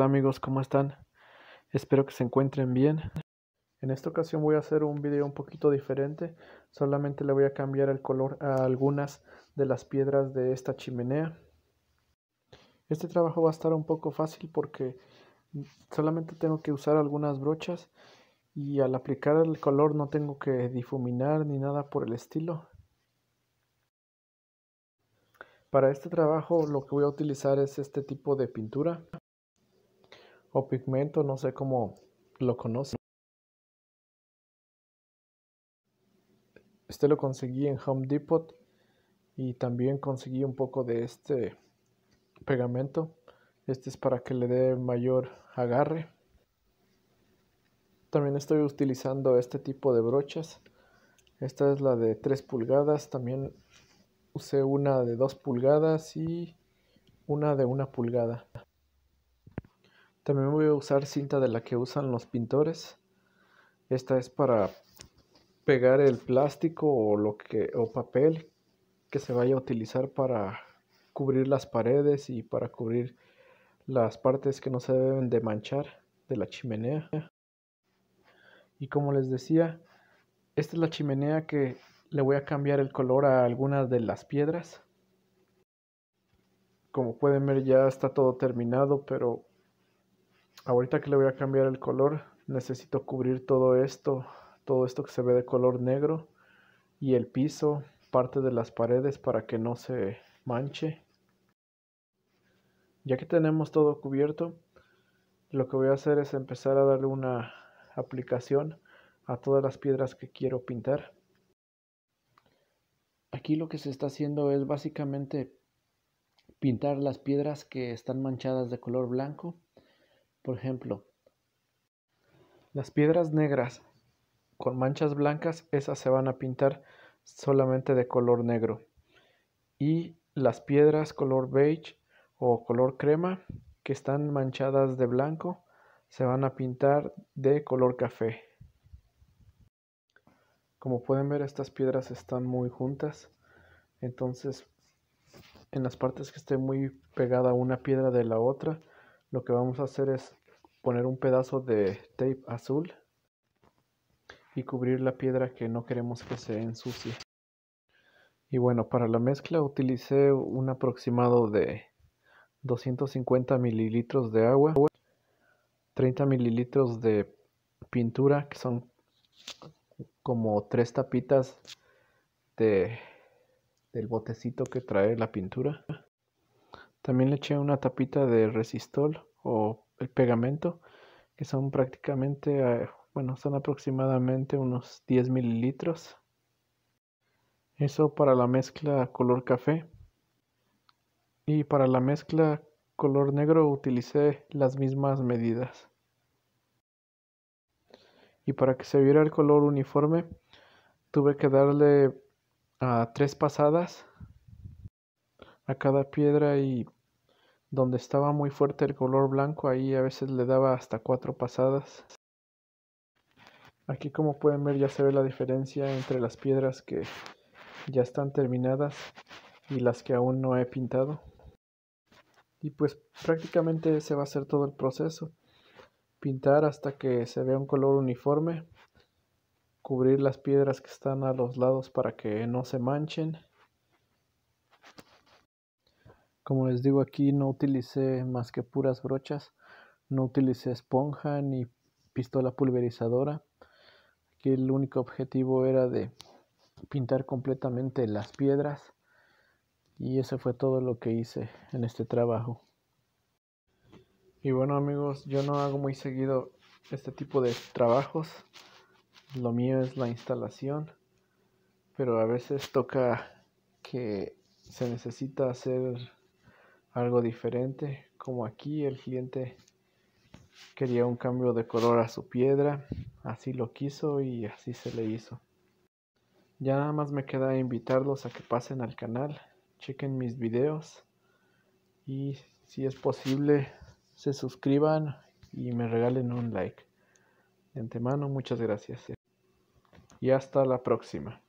amigos? ¿Cómo están? Espero que se encuentren bien. En esta ocasión voy a hacer un vídeo un poquito diferente. Solamente le voy a cambiar el color a algunas de las piedras de esta chimenea. Este trabajo va a estar un poco fácil porque solamente tengo que usar algunas brochas y al aplicar el color no tengo que difuminar ni nada por el estilo. Para este trabajo lo que voy a utilizar es este tipo de pintura o pigmento, no sé cómo lo conocen. Este lo conseguí en Home Depot y también conseguí un poco de este pegamento. Este es para que le dé mayor agarre. También estoy utilizando este tipo de brochas. Esta es la de 3 pulgadas. También usé una de 2 pulgadas y una de 1 pulgada. También voy a usar cinta de la que usan los pintores. Esta es para pegar el plástico o lo que o papel que se vaya a utilizar para cubrir las paredes y para cubrir las partes que no se deben de manchar de la chimenea. Y como les decía, esta es la chimenea que le voy a cambiar el color a algunas de las piedras. Como pueden ver ya está todo terminado, pero ahorita que le voy a cambiar el color necesito cubrir todo esto todo esto que se ve de color negro y el piso parte de las paredes para que no se manche ya que tenemos todo cubierto lo que voy a hacer es empezar a darle una aplicación a todas las piedras que quiero pintar aquí lo que se está haciendo es básicamente pintar las piedras que están manchadas de color blanco por ejemplo, las piedras negras con manchas blancas, esas se van a pintar solamente de color negro. Y las piedras color beige o color crema que están manchadas de blanco se van a pintar de color café. Como pueden ver estas piedras están muy juntas, entonces en las partes que esté muy pegada una piedra de la otra lo que vamos a hacer es poner un pedazo de tape azul y cubrir la piedra que no queremos que se ensucie. Y bueno, para la mezcla utilicé un aproximado de 250 mililitros de agua, 30 mililitros de pintura, que son como tres tapitas de, del botecito que trae la pintura, también le eché una tapita de resistol o el pegamento, que son prácticamente, eh, bueno, son aproximadamente unos 10 mililitros. Eso para la mezcla color café. Y para la mezcla color negro utilicé las mismas medidas. Y para que se viera el color uniforme, tuve que darle a ah, tres pasadas a cada piedra y donde estaba muy fuerte el color blanco, ahí a veces le daba hasta cuatro pasadas. Aquí como pueden ver ya se ve la diferencia entre las piedras que ya están terminadas y las que aún no he pintado. Y pues prácticamente se va a hacer todo el proceso. Pintar hasta que se vea un color uniforme. Cubrir las piedras que están a los lados para que no se manchen. Como les digo aquí no utilicé más que puras brochas, no utilicé esponja ni pistola pulverizadora. Aquí el único objetivo era de pintar completamente las piedras y eso fue todo lo que hice en este trabajo. Y bueno amigos, yo no hago muy seguido este tipo de trabajos. Lo mío es la instalación, pero a veces toca que se necesita hacer algo diferente, como aquí el cliente quería un cambio de color a su piedra, así lo quiso y así se le hizo. Ya nada más me queda invitarlos a que pasen al canal, chequen mis videos y si es posible se suscriban y me regalen un like. De antemano muchas gracias y hasta la próxima.